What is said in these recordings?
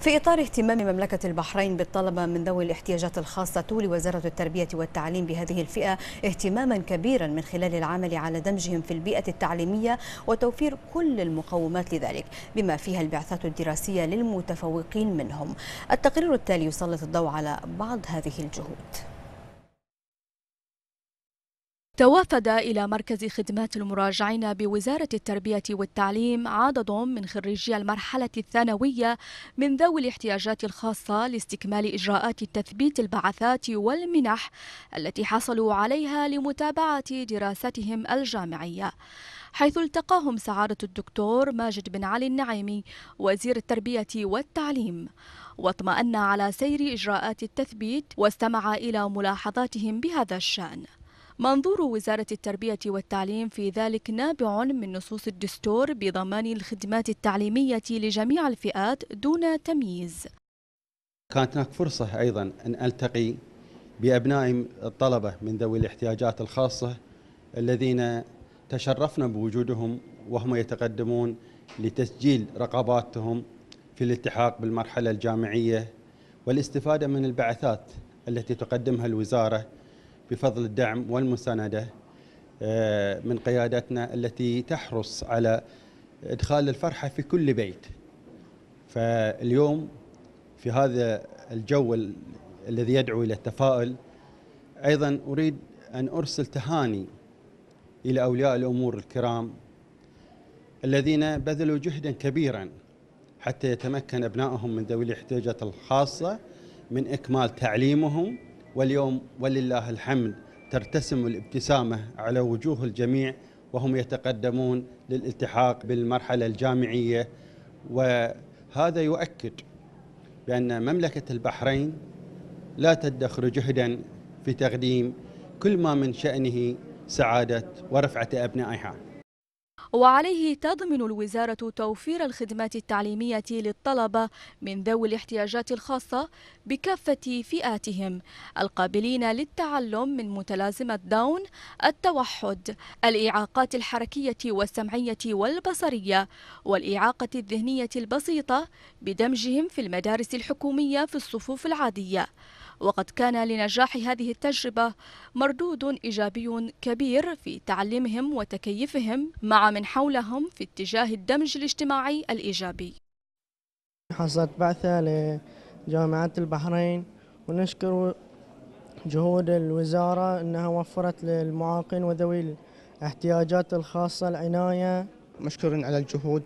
في إطار اهتمام مملكة البحرين بالطلبة من ذوي الاحتياجات الخاصة تولي وزارة التربية والتعليم بهذه الفئة اهتماما كبيرا من خلال العمل على دمجهم في البيئة التعليمية وتوفير كل المقومات لذلك بما فيها البعثات الدراسية للمتفوقين منهم التقرير التالي يسلط الضوء على بعض هذه الجهود توافد إلى مركز خدمات المراجعين بوزارة التربية والتعليم عدد من خريجي المرحلة الثانوية من ذوي الاحتياجات الخاصة لاستكمال إجراءات تثبيت البعثات والمنح التي حصلوا عليها لمتابعة دراستهم الجامعية حيث التقاهم سعادة الدكتور ماجد بن علي النعيمي وزير التربية والتعليم واطمأن على سير إجراءات التثبيت واستمع إلى ملاحظاتهم بهذا الشأن منظور وزارة التربية والتعليم في ذلك نابع من نصوص الدستور بضمان الخدمات التعليمية لجميع الفئات دون تمييز كانت هناك فرصة أيضا أن ألتقي بأبناء الطلبة من ذوي الاحتياجات الخاصة الذين تشرفنا بوجودهم وهم يتقدمون لتسجيل رقاباتهم في الالتحاق بالمرحلة الجامعية والاستفادة من البعثات التي تقدمها الوزارة بفضل الدعم والمساندة آه، من قيادتنا التي تحرص على إدخال الفرحة في كل بيت فاليوم في هذا الجو الذي يدعو إلى التفاؤل أيضا أريد أن أرسل تهاني إلى أولياء الأمور الكرام الذين بذلوا جهدا كبيرا حتى يتمكن أبنائهم من ذوي الاحتياجات الخاصة من إكمال تعليمهم واليوم ولله الحمد ترتسم الابتسامة على وجوه الجميع وهم يتقدمون للالتحاق بالمرحلة الجامعية وهذا يؤكد بأن مملكة البحرين لا تدخر جهدا في تقديم كل ما من شأنه سعادة ورفعة أبنائها وعليه تضمن الوزارة توفير الخدمات التعليمية للطلبة من ذوي الاحتياجات الخاصة بكافة فئاتهم القابلين للتعلم من متلازمة داون التوحد الإعاقات الحركية والسمعية والبصرية والإعاقة الذهنية البسيطة بدمجهم في المدارس الحكومية في الصفوف العادية وقد كان لنجاح هذه التجربة مردود إيجابي كبير في تعلمهم وتكيفهم مع من حولهم في اتجاه الدمج الاجتماعي الإيجابي حصلت بعثة لجامعة البحرين ونشكر جهود الوزارة أنها وفرت للمعاقين وذوي الاحتياجات الخاصة العناية مشكور على الجهود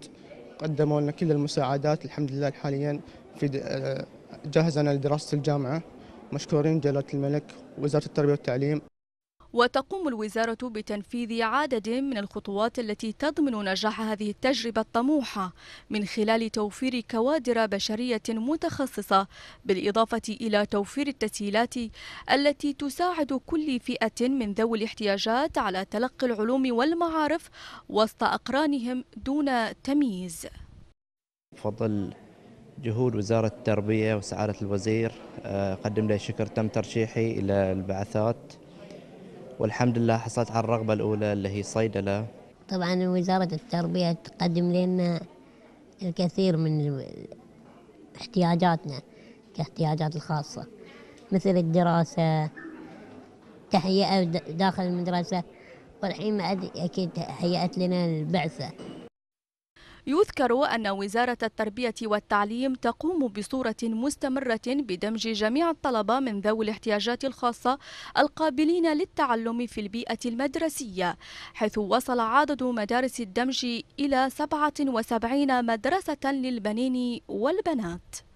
قدموا لنا كل المساعدات الحمد لله حاليا في آه، جهزنا لدراسة الجامعة مشكورين جلالة الملك وزارة التربية والتعليم وتقوم الوزارة بتنفيذ عدد من الخطوات التي تضمن نجاح هذه التجربة الطموحة من خلال توفير كوادر بشرية متخصصة بالإضافة إلى توفير التسهيلات التي تساعد كل فئة من ذوي الاحتياجات على تلقي العلوم والمعارف وسط أقرانهم دون تمييز فضل جهود وزارة التربية وسعادة الوزير أقدم آه، له شكر تم ترشيحي إلى البعثات والحمد لله حصلت على الرغبة الأولى اللي هي صيدلة طبعا وزارة التربية تقدم لنا الكثير من احتياجاتنا كاحتياجات الخاصة مثل الدراسة تهيئة داخل المدرسة والحين أكيد هيأت لنا البعثة يذكر أن وزارة التربية والتعليم تقوم بصورة مستمرة بدمج جميع الطلبة من ذوي الاحتياجات الخاصة القابلين للتعلم في البيئة المدرسية حيث وصل عدد مدارس الدمج إلى 77 مدرسة للبنين والبنات